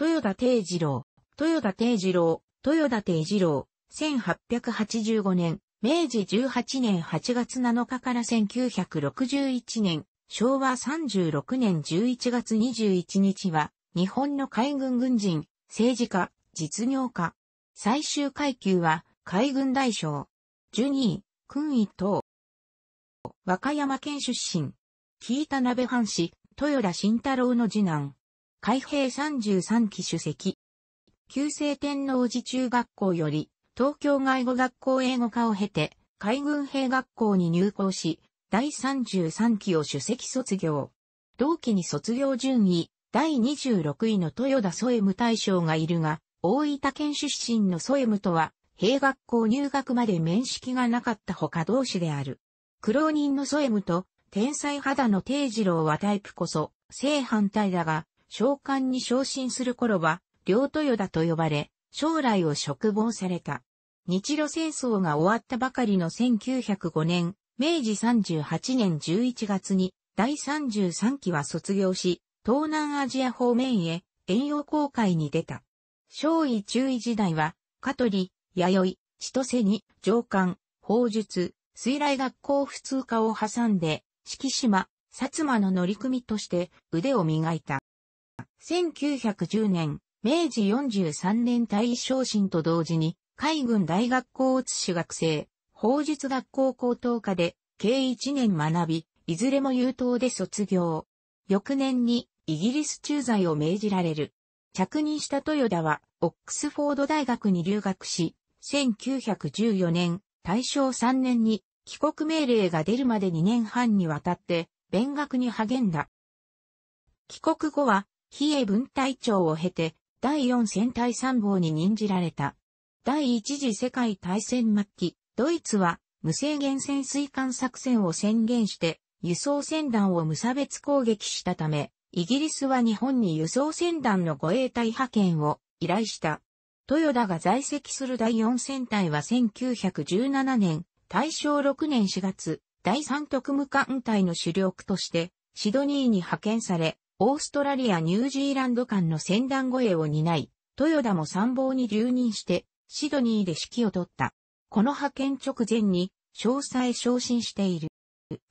豊田定次郎、豊田定次郎、豊田定次郎、1885年、明治18年8月7日から1961年、昭和36年11月21日は、日本の海軍軍人、政治家、実業家。最終階級は、海軍大将。ジュニー、君位等。和歌山県出身。喜板鍋藩士、豊田慎太郎の次男。海兵33期主席。旧制天皇寺中学校より、東京外語学校英語科を経て、海軍兵学校に入校し、第33期を主席卒業。同期に卒業順位、第26位の豊田添武大将がいるが、大分県出身の添武とは、兵学校入学まで面識がなかった他同士である。苦労人の添武と、天才肌の定次郎はタイプこそ、正反対だが、召喚に昇進する頃は、両豊田と呼ばれ、将来を嘱望された。日露戦争が終わったばかりの1905年、明治38年11月に第33期は卒業し、東南アジア方面へ遠洋航海に出た。少尉中尉時代は、香取、弥生、千歳に上官、砲術、水来学校普通科を挟んで、四季島、薩摩の乗組として腕を磨いた。1910年、明治43年大昇進と同時に、海軍大学校写し学生、法術学校高等科で、計1年学び、いずれも優等で卒業。翌年に、イギリス駐在を命じられる。着任した豊田は、オックスフォード大学に留学し、1914年、大正3年に、帰国命令が出るまで2年半にわたって、勉学に励んだ。帰国後は、比叡分隊長を経て、第4戦隊参謀に任じられた。第一次世界大戦末期、ドイツは無制限潜水艦作戦を宣言して、輸送船団を無差別攻撃したため、イギリスは日本に輸送船団の護衛隊派遣を依頼した。豊田が在籍する第4戦隊は1917年、大正6年4月、第3特務艦隊の主力として、シドニーに派遣され、オーストラリア・ニュージーランド間の船団護衛を担い、豊田も参謀に留任して、シドニーで指揮を取った。この派遣直前に、詳細昇進している。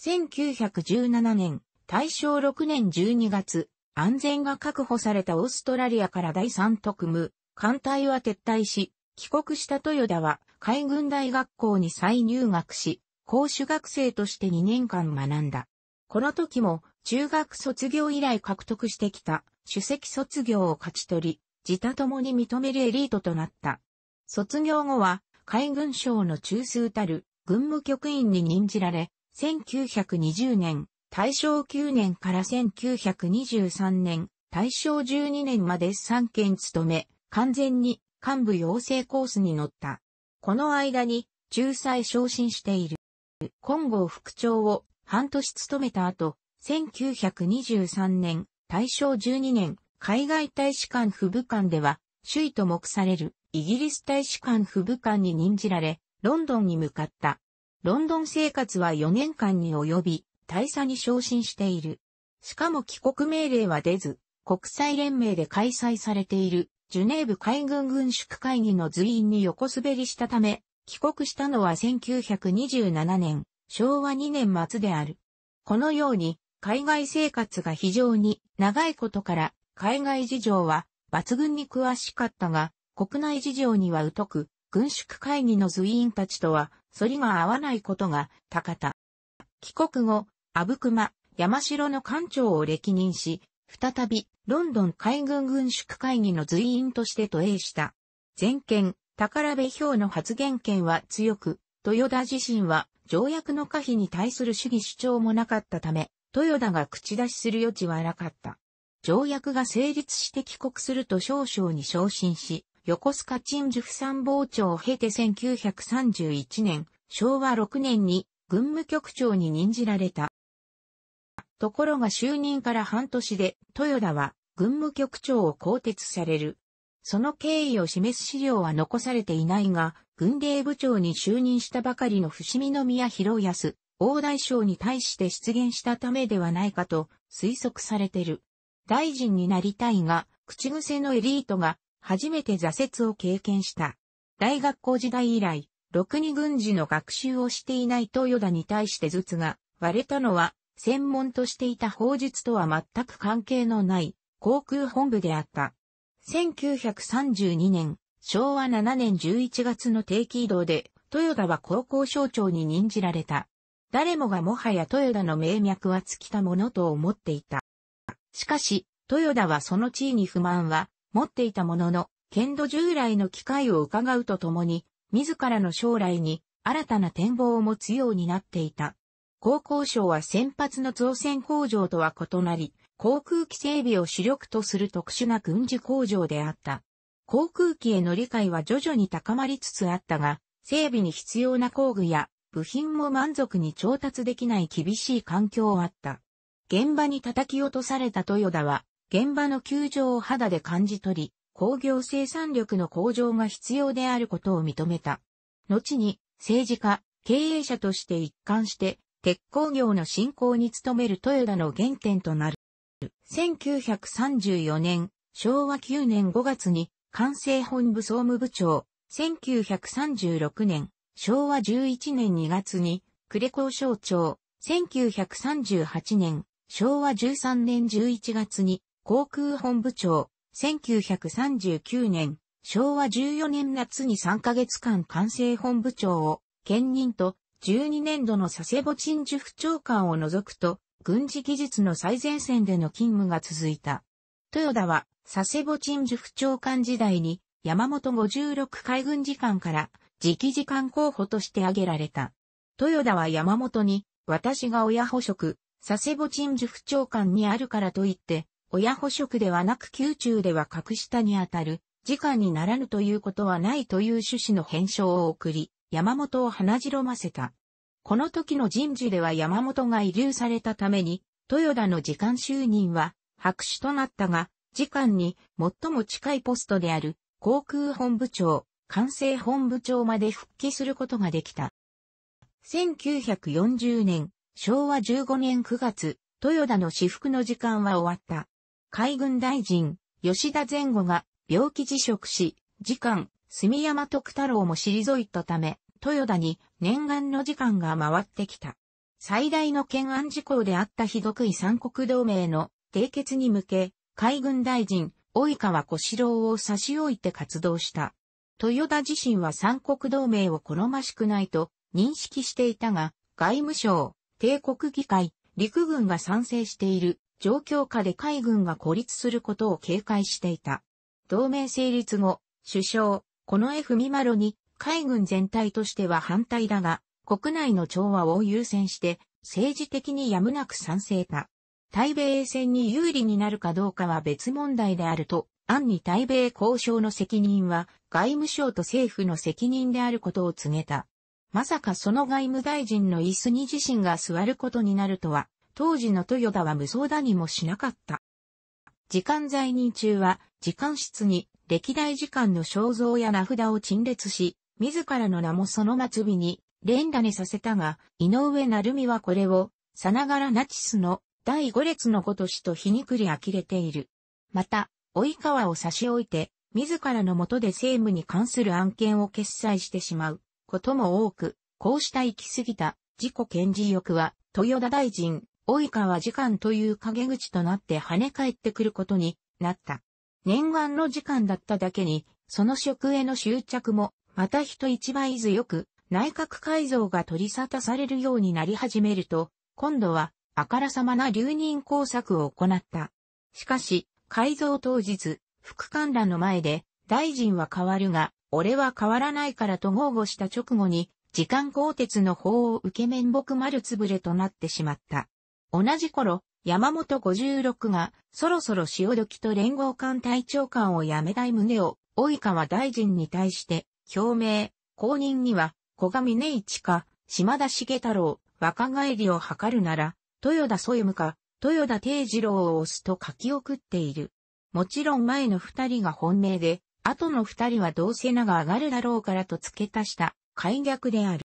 1917年、大正6年12月、安全が確保されたオーストラリアから第3特務、艦隊は撤退し、帰国した豊田は海軍大学校に再入学し、講師学生として2年間学んだ。この時も中学卒業以来獲得してきた、主席卒業を勝ち取り、自他ともに認めるエリートとなった。卒業後は、海軍省の中枢たる、軍務局員に任じられ、1920年、大正9年から1923年、大正12年まで3件務め、完全に幹部養成コースに乗った。この間に、仲裁昇進している。今後副長を半年務めた後、1923年、大正12年、海外大使館府部館では、首位と目されるイギリス大使館府部館に任じられ、ロンドンに向かった。ロンドン生活は4年間に及び、大佐に昇進している。しかも帰国命令は出ず、国際連盟で開催されている、ジュネーブ海軍軍縮会議の随員に横滑りしたため、帰国したのは1927年、昭和2年末である。このように、海外生活が非常に長いことから、海外事情は抜群に詳しかったが、国内事情には疎く、軍縮会議の随員たちとは、反りが合わないことが多かった。帰国後、阿武隈山城の艦長を歴任し、再び、ロンドン海軍軍縮会議の随員として渡英した。全権、宝部表の発言権は強く、豊田自身は条約の可否に対する主義主張もなかったため、豊田が口出しする余地はなかった。条約が成立して帰国すると少々に昇進し、横須賀陳守府参謀長を経て1931年、昭和6年に軍務局長に任じられた。ところが就任から半年で、豊田は軍務局長を更迭される。その経緯を示す資料は残されていないが、軍令部長に就任したばかりの伏見宮博康、大大将に対して出現したためではないかと推測されてる。大臣になりたいが、口癖のエリートが初めて挫折を経験した。大学校時代以来、ろくに軍事の学習をしていない豊田に対して頭痛が割れたのは、専門としていた法術とは全く関係のない航空本部であった。1932年、昭和7年11月の定期移動で、豊田は高校省庁に任じられた。誰もがもはや豊田の名脈は尽きたものと思っていた。しかし、豊田はその地位に不満は持っていたものの、剣道従来の機会を伺うとともに、自らの将来に新たな展望を持つようになっていた。航空省は先発の造船工場とは異なり、航空機整備を主力とする特殊な軍事工場であった。航空機への理解は徐々に高まりつつあったが、整備に必要な工具や部品も満足に調達できない厳しい環境あった。現場に叩き落とされた豊田は、現場の窮状を肌で感じ取り、工業生産力の向上が必要であることを認めた。後に、政治家、経営者として一貫して、鉄鋼業の振興に努める豊田の原点となる。1934年、昭和9年5月に、関西本部総務部長、1936年、昭和11年2月に、呉交省庁、1938年、昭和13年11月に、航空本部長、1939年、昭和14年夏に3ヶ月間管制本部長を、兼任と、12年度の佐世保鎮守府長官を除くと、軍事技術の最前線での勤務が続いた。豊田は、佐世保鎮守府長官時代に、山本56海軍次官から直時間候補として挙げられた。豊田は山本に、私が親保職、佐世保陳事府長官にあるからと言って、親保職ではなく宮中では格下にあたる、時間にならぬということはないという趣旨の返書を送り、山本を鼻白ませた。この時の人事では山本が遺留されたために、豊田の時間就任は白紙となったが、時間に最も近いポストである航空本部長、管制本部長まで復帰することができた。1940年、昭和15年9月、豊田の私服の時間は終わった。海軍大臣、吉田前後が病気辞職し、次官、住山徳太郎も退いたため、豊田に念願の時間が回ってきた。最大の懸案事項であったひどくい三国同盟の締結に向け、海軍大臣、及川小四郎を差し置いて活動した。豊田自身は三国同盟を好ましくないと認識していたが、外務省、帝国議会、陸軍が賛成している状況下で海軍が孤立することを警戒していた。同盟成立後、首相、この F・ ミマロに海軍全体としては反対だが、国内の調和を優先して政治的にやむなく賛成だ。対米戦に有利になるかどうかは別問題であると案に対米交渉の責任は外務省と政府の責任であることを告げた。まさかその外務大臣の椅子に自身が座ることになるとは、当時の豊田は無双だにもしなかった。時間在任中は、時間室に歴代時間の肖像や名札を陳列し、自らの名もその末尾に連打にさせたが、井上成美はこれを、さながらナチスの第五列のごとしと皮肉り呆れている。また、及川を差し置いて、自らの下で政務に関する案件を決裁してしまうことも多く、こうした行き過ぎた自己顕示欲は、豊田大臣、及川時間という陰口となって跳ね返ってくることになった。念願の時間だっただけに、その職への執着も、また人一倍強く、内閣改造が取り沙汰されるようになり始めると、今度は、あからさまな留任工作を行った。しかし、改造当日、副官らの前で、大臣は変わるが、俺は変わらないからと豪語した直後に、時間鋼鉄の法を受け面目丸つぶれとなってしまった。同じ頃、山本56が、そろそろ潮時と連合艦隊長官を辞めたい旨を、及川大臣に対して、表明、後任には、小上根一か、島田茂太郎、若返りを図るなら、豊田添務か、豊田定次郎を押すと書き送っている。もちろん前の二人が本命で、後の二人はどうせ名が上がるだろうからと付け足した改逆である。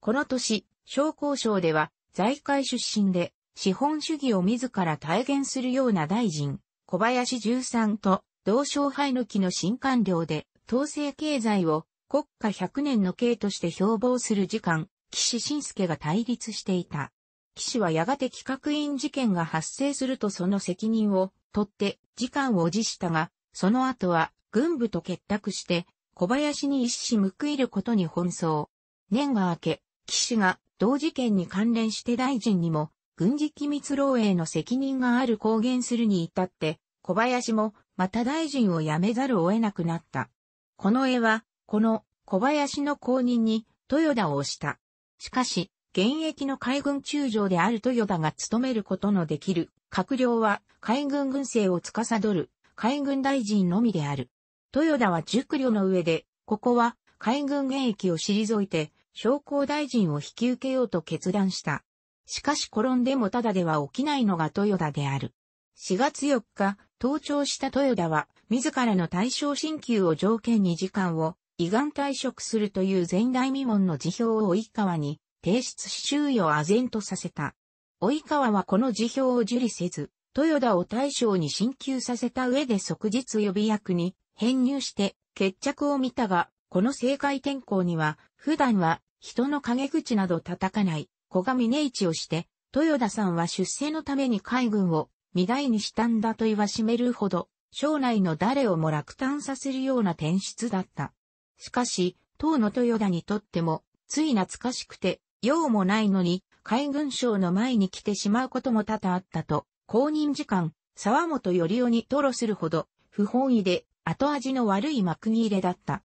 この年、商工省では財界出身で資本主義を自ら体現するような大臣、小林十三と同省廃の木の新官僚で統制経済を国家100年の刑として標榜する時間、岸信介が対立していた。岸はやがて企画員事件が発生するとその責任を取って時間を持したが、その後は軍部と結託して小林に一矢報いることに奔走。年が明け、岸が同事件に関連して大臣にも軍事機密漏洩の責任がある公言するに至って、小林もまた大臣を辞めざるを得なくなった。この絵は、この小林の後任に豊田を押した。しかし、現役の海軍中将である豊田が務めることのできる閣僚は海軍軍政を司る海軍大臣のみである。豊田は熟慮の上で、ここは海軍現役を退いて商工大臣を引き受けようと決断した。しかし転んでもただでは起きないのが豊田である。4月4日、登庁した豊田は、自らの対象進級を条件に時間を、が願退職するという前代未聞の辞表を及川に提出し周囲を唖然とさせた。及川はこの辞表を受理せず、豊田を大将に進級させた上で即日予備役に編入して決着を見たが、この政界転校には、普段は人の陰口など叩かない小が峰一をして、豊田さんは出世のために海軍を未来にしたんだと言わしめるほど、将来の誰をも落胆させるような転出だった。しかし、当の豊田にとっても、つい懐かしくて、用もないのに、海軍省の前に来てしまうことも多々あったと、公認時間、沢本よりおに吐露するほど、不本意で、後味の悪い幕切れだった。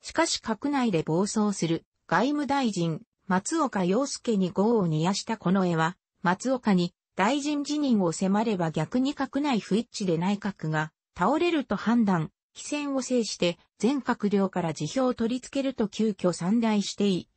しかし閣内で暴走する、外務大臣、松岡洋介に業を煮やしたこの絵は、松岡に大臣辞任を迫れば逆に閣内不一致で内閣が倒れると判断、非戦を制して全閣僚から辞表を取り付けると急遽散大してい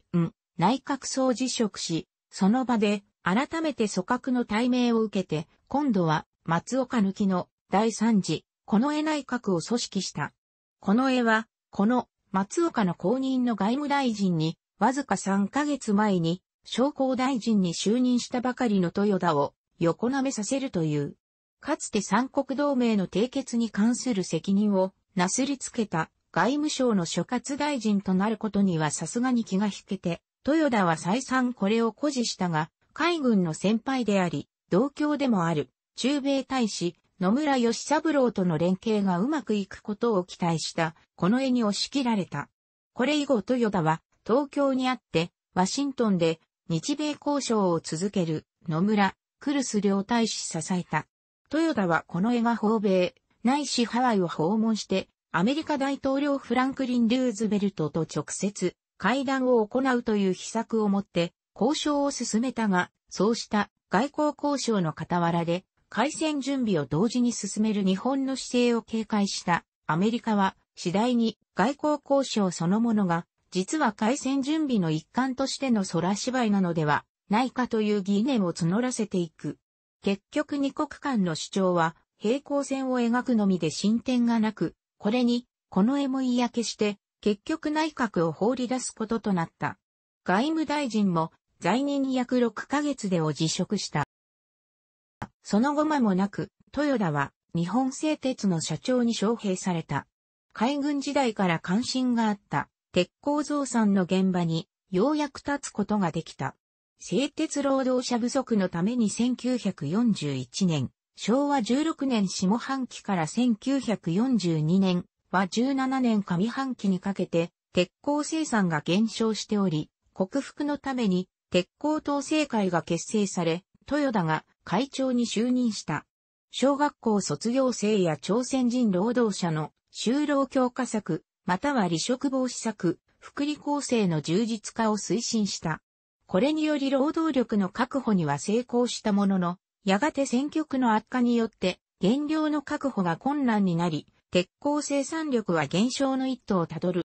内閣総辞職し、その場で改めて組閣の対名を受けて、今度は松岡抜きの第3次、この絵内閣を組織した。この絵は、この松岡の後任の外務大臣に、わずか3ヶ月前に、商工大臣に就任したばかりの豊田を横なめさせるという。かつて三国同盟の締結に関する責任をなすりつけた外務省の所轄大臣となることにはさすがに気が引けて、豊田は再三これを誇示したが、海軍の先輩であり、同郷でもある、中米大使、野村義三郎との連携がうまくいくことを期待した、この絵に押し切られた。これ以後豊田は、東京にあって、ワシントンで、日米交渉を続ける、野村、クルス両大使支えた。豊田はこの絵が訪米、ないしハワイを訪問して、アメリカ大統領フランクリン・ルーズベルトと直接会談を行うという秘策をもって交渉を進めたが、そうした外交交渉の傍らで、開戦準備を同時に進める日本の姿勢を警戒したアメリカは次第に外交交渉そのものが実は開戦準備の一環としての空芝居なのではないかという疑念を募らせていく。結局二国間の主張は平行線を描くのみで進展がなく、これにこの絵も嫌消して結局内閣を放り出すこととなった。外務大臣も在任約6ヶ月でを辞職した。その後間もなく、豊田は日本製鉄の社長に招聘された。海軍時代から関心があった鉄鋼造産の現場にようやく立つことができた。製鉄労働者不足のために1941年、昭和16年下半期から1942年は17年上半期にかけて鉄鋼生産が減少しており、克服のために鉄鋼統制会が結成され、豊田が会長に就任した。小学校卒業生や朝鮮人労働者の就労強化策、または離職防止策、福利厚生の充実化を推進した。これにより労働力の確保には成功したものの、やがて選挙区の悪化によって、減量の確保が困難になり、鉄鋼生産力は減少の一途をたどる。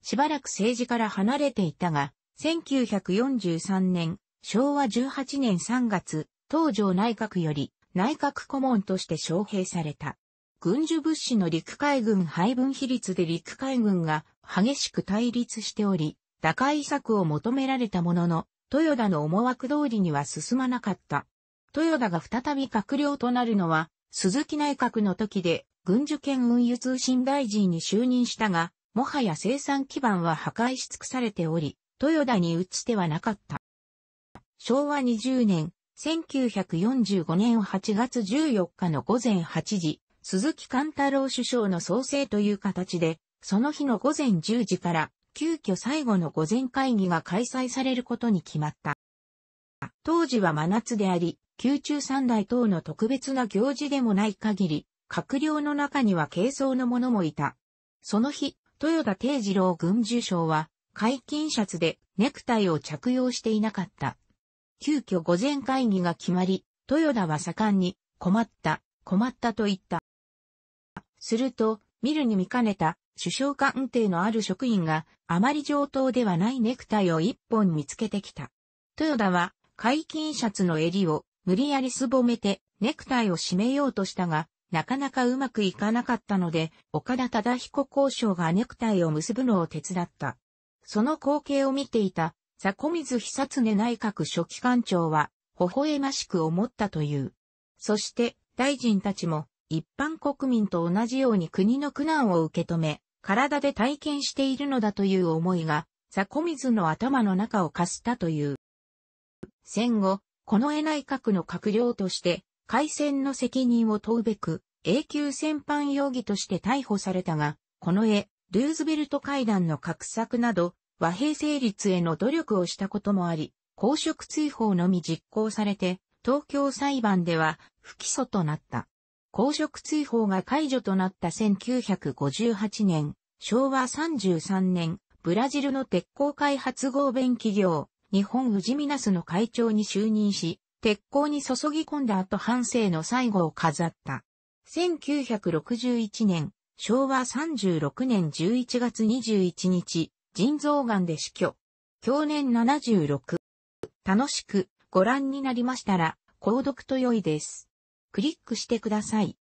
しばらく政治から離れていたが、1943年、昭和18年3月、東条内閣より内閣顧問として招聘された。軍需物資の陸海軍配分比率で陸海軍が激しく対立しており、打開策を求められたものの、豊田の思惑通りには進まなかった。豊田が再び閣僚となるのは、鈴木内閣の時で、軍需兼運輸通信大臣に就任したが、もはや生産基盤は破壊し尽くされており、豊田に打ち手はなかった。昭和20年、1945年8月14日の午前8時、鈴木貫太郎首相の創生という形で、その日の午前10時から、急遽最後の午前会議が開催されることに決まった。当時は真夏であり、宮中三大等の特別な行事でもない限り、閣僚の中には軽装の者もいた。その日、豊田定次郎軍需省は、解禁シャツでネクタイを着用していなかった。急遽午前会議が決まり、豊田は盛んに、困った、困ったと言った。すると、見るに見かねた、首相官邸のある職員が、あまり上等ではないネクタイを一本見つけてきた。豊田は、解禁シャツの襟を、無理やりすぼめて、ネクタイを締めようとしたが、なかなかうまくいかなかったので、岡田忠彦交渉がネクタイを結ぶのを手伝った。その光景を見ていた、佐古水久常内閣初期官庁は、微笑ましく思ったという。そして、大臣たちも、一般国民と同じように国の苦難を受け止め、体で体験しているのだという思いが、佐古水の頭の中をかすったという。戦後、この絵内閣の閣僚として、海戦の責任を問うべく、永久戦犯容疑として逮捕されたが、この絵、ルーズベルト会談の画策など、和平成立への努力をしたこともあり、公職追放のみ実行されて、東京裁判では不起訴となった。公職追放が解除となった1958年、昭和33年、ブラジルの鉄鋼開発合弁企業、日本ウジミナスの会長に就任し、鉄鋼に注ぎ込んだ後半生の最後を飾った。1961年、昭和36年11月21日、腎臓癌で死去。去年76。楽しくご覧になりましたら、購読と良いです。クリックしてください。